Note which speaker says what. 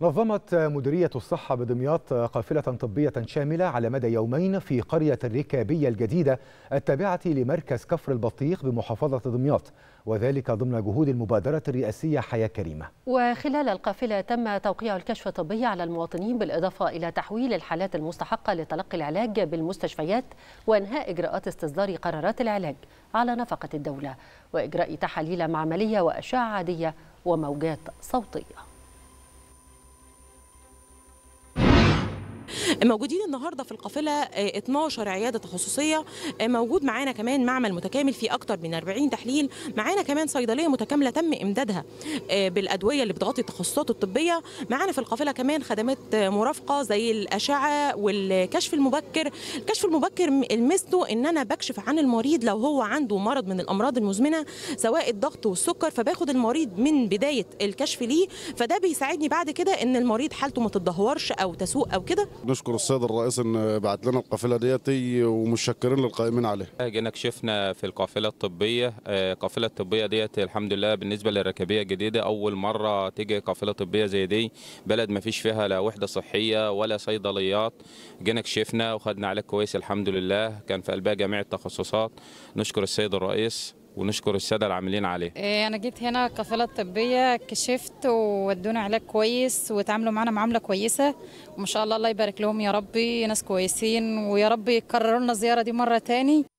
Speaker 1: نظمت مديرية الصحة بدمياط قافلة طبية شاملة على مدى يومين في قرية الركابية الجديدة التابعة لمركز كفر البطيخ بمحافظة دمياط وذلك ضمن جهود المبادرة الرئاسية حياة كريمة
Speaker 2: وخلال القافلة تم توقيع الكشف الطبي على المواطنين بالإضافة إلى تحويل الحالات المستحقة لتلقي العلاج بالمستشفيات وإنهاء إجراءات استصدار قرارات العلاج على نفقة الدولة وإجراء تحاليل معملية وأشعة عادية وموجات صوتية
Speaker 3: موجودين النهارده في القافله 12 آه، عياده تخصصيه آه، موجود معانا كمان معمل متكامل فيه اكتر من 40 تحليل معانا كمان صيدليه متكامله تم امدادها آه، بالادويه اللي بتغطي التخصصات الطبيه معانا في القافله كمان خدمات مرافقه زي الاشعه والكشف المبكر الكشف المبكر ميزته ان انا بكشف عن المريض لو هو عنده مرض من الامراض المزمنه سواء الضغط والسكر فباخد المريض من بدايه الكشف ليه فده بيساعدني بعد كده ان المريض حالته ما تتدهورش او تسوء او كده
Speaker 4: نشكر السيد الرئيس ان بعت لنا القافله ديت ومتشكرين للقائمين عليها.
Speaker 5: جينا كشفنا في القافله الطبيه، القافله آه، الطبيه ديت الحمد لله بالنسبه للركبيه الجديده اول مره تيجي قافله طبيه زي دي، بلد ما فيش فيها لا وحده صحيه ولا صيدليات، جينا كشفنا وخدنا علاج كويس الحمد لله، كان في قلبها جميع التخصصات، نشكر السيد الرئيس ونشكر الساده العاملين عليه
Speaker 6: إيه، انا جيت هنا كفاله طبيه كشفت وودونا علاج كويس وتعاملوا معانا معامله كويسه وما شاء الله الله يبارك لهم يا ربي ناس كويسين ويا رب يكرروا لنا الزياره دي مره تاني